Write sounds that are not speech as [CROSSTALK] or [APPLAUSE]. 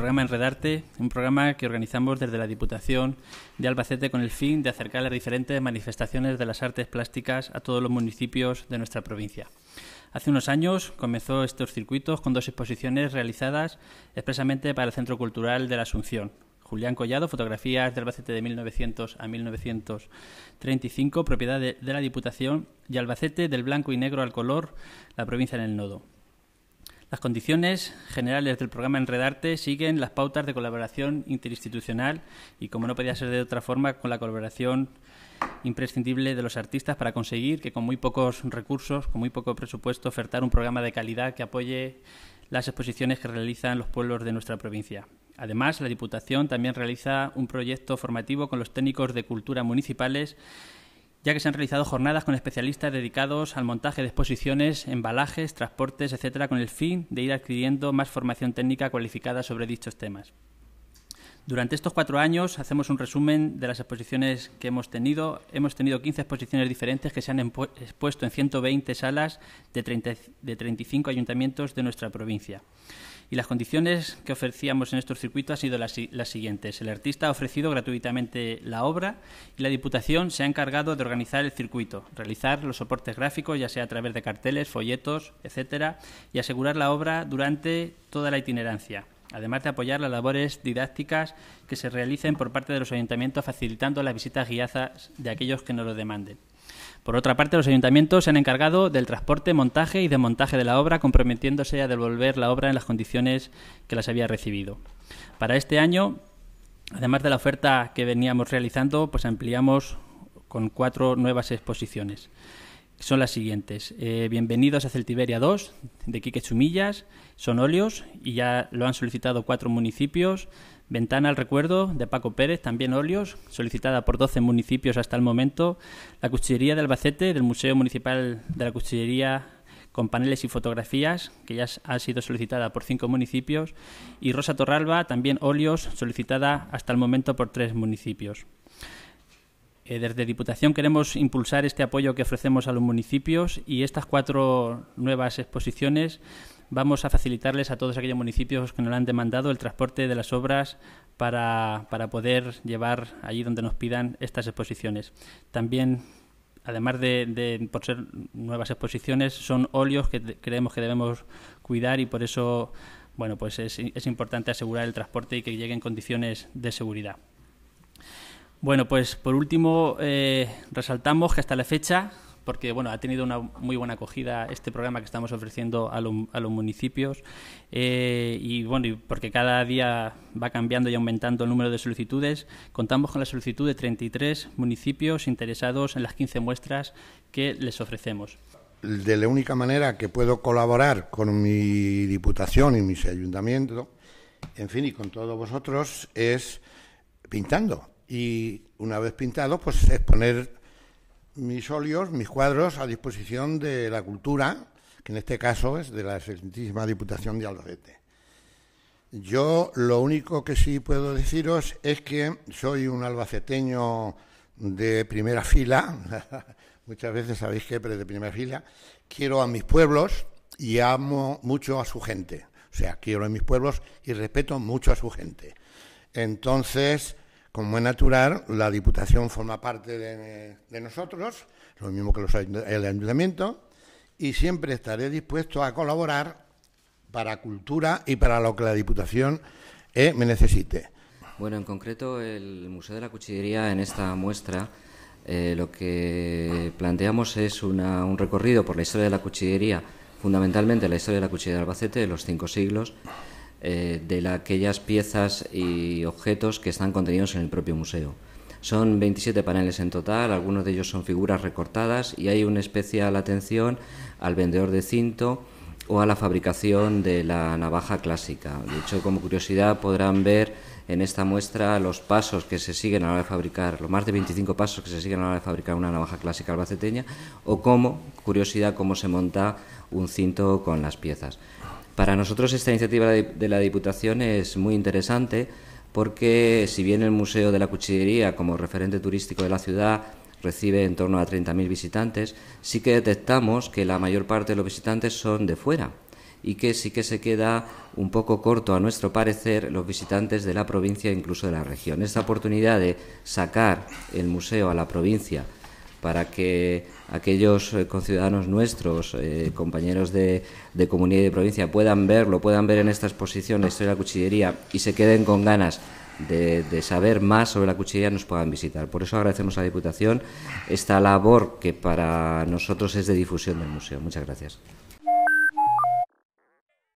programa Enredarte, un programa que organizamos desde la Diputación de Albacete con el fin de acercar las diferentes manifestaciones de las artes plásticas a todos los municipios de nuestra provincia. Hace unos años comenzó estos circuitos con dos exposiciones realizadas expresamente para el Centro Cultural de la Asunción. Julián Collado, fotografías de Albacete de 1900 a 1935, propiedad de, de la Diputación, y Albacete del blanco y negro al color, la provincia en el nodo. Las condiciones generales del programa Enredarte siguen las pautas de colaboración interinstitucional y, como no podía ser de otra forma, con la colaboración imprescindible de los artistas para conseguir que con muy pocos recursos, con muy poco presupuesto, ofertar un programa de calidad que apoye las exposiciones que realizan los pueblos de nuestra provincia. Además, la Diputación también realiza un proyecto formativo con los técnicos de cultura municipales ya que se han realizado jornadas con especialistas dedicados al montaje de exposiciones, embalajes, transportes, etcétera, con el fin de ir adquiriendo más formación técnica cualificada sobre dichos temas. Durante estos cuatro años hacemos un resumen de las exposiciones que hemos tenido. Hemos tenido 15 exposiciones diferentes que se han expuesto en 120 salas de 35 ayuntamientos de nuestra provincia y las condiciones que ofrecíamos en estos circuitos han sido las, siguientes. El artista ha ofrecido gratuitamente la obra y la Diputación se ha encargado de organizar el circuito, realizar los soportes gráficos, ya sea a través de carteles, folletos, etcétera, y asegurar la obra durante toda la itinerancia además de apoyar las labores didácticas que se realicen por parte de los ayuntamientos facilitando las visitas guiadas de aquellos que no lo demanden. Por otra parte, los ayuntamientos se han encargado del transporte, montaje y desmontaje de la obra, comprometiéndose a devolver la obra en las condiciones que las había recibido. Para este año, además de la oferta que veníamos realizando, pues ampliamos con cuatro nuevas exposiciones son las siguientes. Eh, bienvenidos a Celtiberia 2, de Quique Chumillas, son óleos y ya lo han solicitado cuatro municipios. Ventana al Recuerdo, de Paco Pérez, también óleos, solicitada por 12 municipios hasta el momento. La Cuchillería de Albacete, del Museo Municipal de la Cuchillería con paneles y fotografías, que ya ha sido solicitada por cinco municipios, y Rosa Torralba, también óleos, solicitada hasta el momento por tres municipios. Eh, desde Diputación queremos impulsar este apoyo que ofrecemos a los municipios y estas cuatro nuevas exposiciones vamos a facilitarles a todos aquellos municipios que nos han demandado el transporte de las obras para, poder llevar allí donde nos pidan estas exposiciones. También además de, por ser nuevas exposiciones, son óleos que creemos que debemos cuidar y por eso bueno, pues es, es importante asegurar el transporte y que llegue en condiciones de seguridad. Bueno, pues por último eh, resaltamos que hasta la fecha, porque bueno, ha tenido una muy buena acogida este programa que estamos ofreciendo a, los municipios eh, y bueno, y porque cada día va cambiando y aumentando el número de solicitudes, contamos con la solicitud de 33 municipios interesados en las 15 muestras que les ofrecemos. De la única manera que puedo colaborar con mi diputación y mis ayuntamientos, en fin, y con todos vosotros, es pintando y una vez pintado, pues exponer mis óleos, mis cuadros a disposición de la cultura, que en este caso es de la excelentísima Diputación de Albacete. Yo lo único que sí puedo deciros es que soy un albaceteño de primera fila, [LAUGHS] muchas veces sabéis que, pero de primera fila, quiero a mis pueblos y amo mucho a su gente. O sea, quiero a mis pueblos y respeto mucho a su gente. Entonces, como es natural, la Diputación forma parte de, nosotros, lo mismo que el Ayuntamiento, y siempre estaré dispuesto a colaborar para cultura y para lo que la Diputación eh, me necesite. Bueno, en concreto, el Museo de la Cuchillería en esta muestra eh, lo que planteamos es un recorrido por la historia de la cuchillería, fundamentalmente la historia de la cuchillería de Albacete de los cinco siglos, eh, de aquellas piezas y objetos que están contenidos en el propio museo. Son 27 paneles en total, algunos de ellos son figuras recortadas y hay una especial atención al vendedor de cinto o a la fabricación de la navaja clásica. De hecho, como curiosidad, podrán ver en esta muestra los pasos que se siguen a la hora de fabricar, los más de 25 pasos que se siguen a la hora de fabricar una navaja clásica albaceteña, o como curiosidad, cómo se monta un cinto con las piezas. Para nosotros esta iniciativa de la Diputación es muy interesante porque si bien el Museo de la Cuchillería como referente turístico de la ciudad recibe en torno a 30.000 visitantes, sí que detectamos que la mayor parte de los visitantes son de fuera y que sí que se queda un poco corto, a nuestro parecer, los visitantes de la provincia, e incluso de la región. Esta oportunidad de sacar el museo a la provincia para que aquellos eh, conciudadanos nuestros, eh, compañeros de, comunidad y de provincia, puedan verlo, puedan ver en esta exposición la historia de la cuchillería y se queden con ganas de, de, saber más sobre la cuchillería, nos puedan visitar. Por eso agradecemos a la Diputación esta labor que para nosotros es de difusión del museo. Muchas gracias.